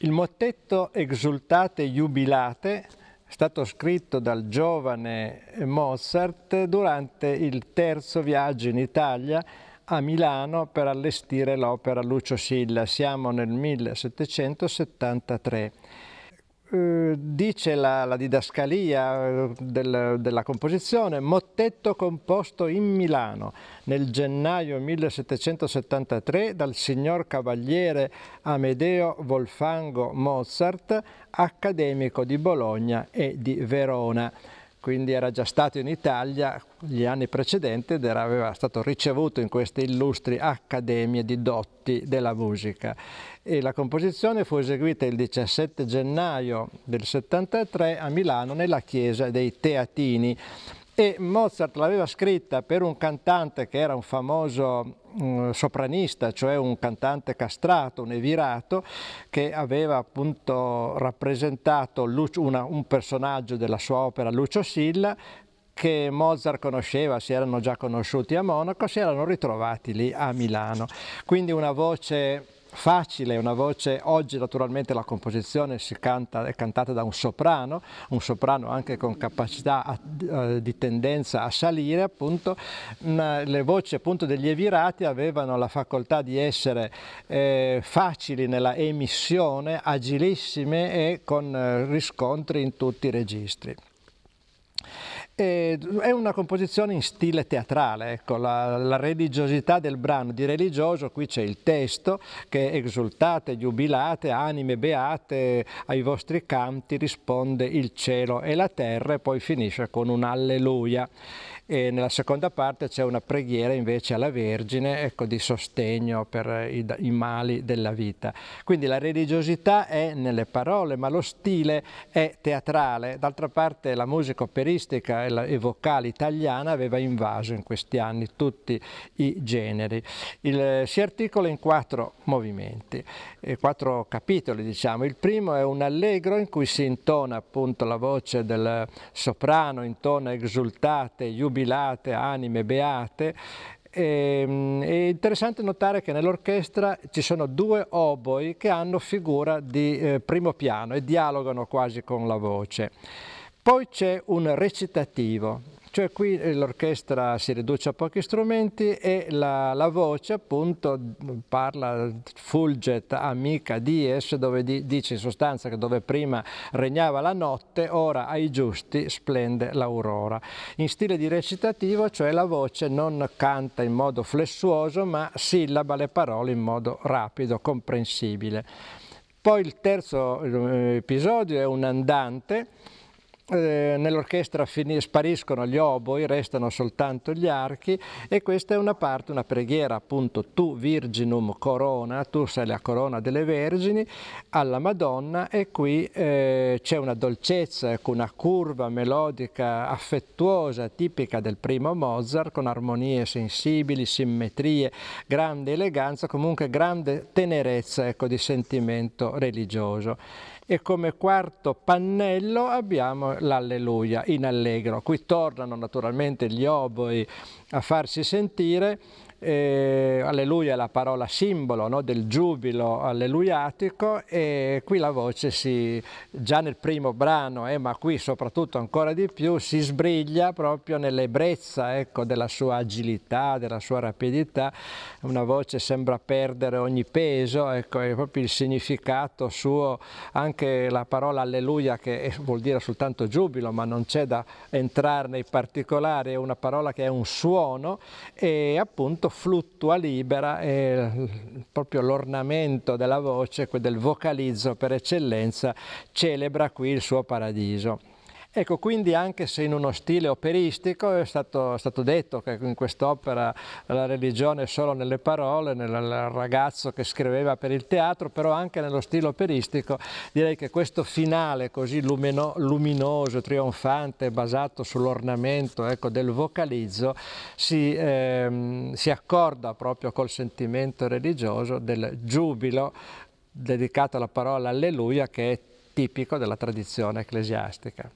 Il mottetto Exultate Jubilate è stato scritto dal giovane Mozart durante il terzo viaggio in Italia a Milano per allestire l'opera Lucio Silla. Siamo nel 1773 dice la, la didascalia eh, del, della composizione, mottetto composto in Milano nel gennaio 1773 dal signor Cavaliere Amedeo Volfango Mozart, accademico di Bologna e di Verona quindi era già stato in Italia gli anni precedenti ed era, aveva stato ricevuto in queste illustri accademie di dotti della musica. E la composizione fu eseguita il 17 gennaio del 73 a Milano nella chiesa dei Teatini e Mozart l'aveva scritta per un cantante che era un famoso mm, sopranista, cioè un cantante castrato, un evirato, che aveva appunto rappresentato una, un personaggio della sua opera, Lucio Silla, che Mozart conosceva, si erano già conosciuti a Monaco, si erano ritrovati lì a Milano. Quindi una voce facile, una voce, oggi naturalmente la composizione si canta, è cantata da un soprano, un soprano anche con capacità a, eh, di tendenza a salire, appunto, mm, le voci appunto degli evirati avevano la facoltà di essere eh, facili nella emissione, agilissime e con eh, riscontri in tutti i registri è una composizione in stile teatrale, ecco, la, la, religiosità del brano di religioso, qui c'è il testo che esultate, giubilate, anime beate, ai vostri canti risponde il cielo e la terra e poi finisce con un alleluia. E nella seconda parte c'è una preghiera invece alla Vergine ecco, di sostegno per i, i mali della vita. Quindi la religiosità è nelle parole, ma lo stile è teatrale. D'altra parte la musica operistica e, vocale italiana aveva invaso in questi anni tutti i generi. Il, eh, si articola in quattro movimenti, eh, quattro capitoli diciamo. Il primo è un allegro in cui si intona appunto la voce del soprano, intona esultate, jubilate, anime beate ehm, è interessante notare che nell'orchestra ci sono due oboi che hanno figura di eh, primo piano e dialogano quasi con la voce. Poi c'è un recitativo, cioè qui eh, l'orchestra si riduce a pochi strumenti e la, la voce appunto parla fulget amica dies dove di, dice in sostanza che dove prima regnava la notte ora ai giusti splende l'aurora. In stile di recitativo cioè la voce non canta in modo flessuoso ma sillaba le parole in modo rapido, comprensibile. Poi il terzo eh, episodio è un andante eh, nell'orchestra spariscono gli oboi, restano soltanto gli archi e questa è una parte, una preghiera appunto tu virginum corona, tu sei la corona delle vergini, alla Madonna e qui eh, c'è una dolcezza, ecco, una curva melodica affettuosa tipica del primo Mozart con armonie sensibili, simmetrie, grande eleganza, comunque grande tenerezza ecco, di sentimento religioso e come quarto pannello abbiamo l'alleluia in allegro. Qui tornano naturalmente gli oboi a farsi sentire eh, alleluia è la parola simbolo no? del giubilo alleluiatico e qui la voce si, già nel primo brano, eh, ma qui soprattutto ancora di più, si sbriglia proprio nell'ebbrezza ecco, della sua agilità, della sua rapidità, una voce sembra perdere ogni peso, ecco, è proprio il significato suo, anche la parola alleluia che vuol dire soltanto giubilo, ma non c'è da entrare nei particolari, è una parola che è un suono e appunto molto fluttua, libera, è proprio l'ornamento della voce, del vocalizzo per eccellenza, celebra qui il suo paradiso. Ecco, quindi anche se in uno stile operistico è stato, è stato detto che in quest'opera la religione è solo nelle parole, nel ragazzo che scriveva per il teatro, però anche nello stile operistico direi che questo finale così lumino, luminoso, trionfante, basato sull'ornamento ecco, del vocalizzo, si, ehm, si accorda proprio col sentimento religioso del giubilo dedicato alla parola alleluia che è tipico della tradizione ecclesiastica.